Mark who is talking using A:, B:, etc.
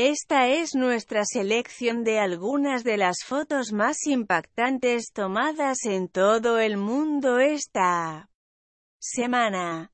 A: Esta es nuestra selección de algunas de las fotos más impactantes tomadas en todo el mundo esta semana.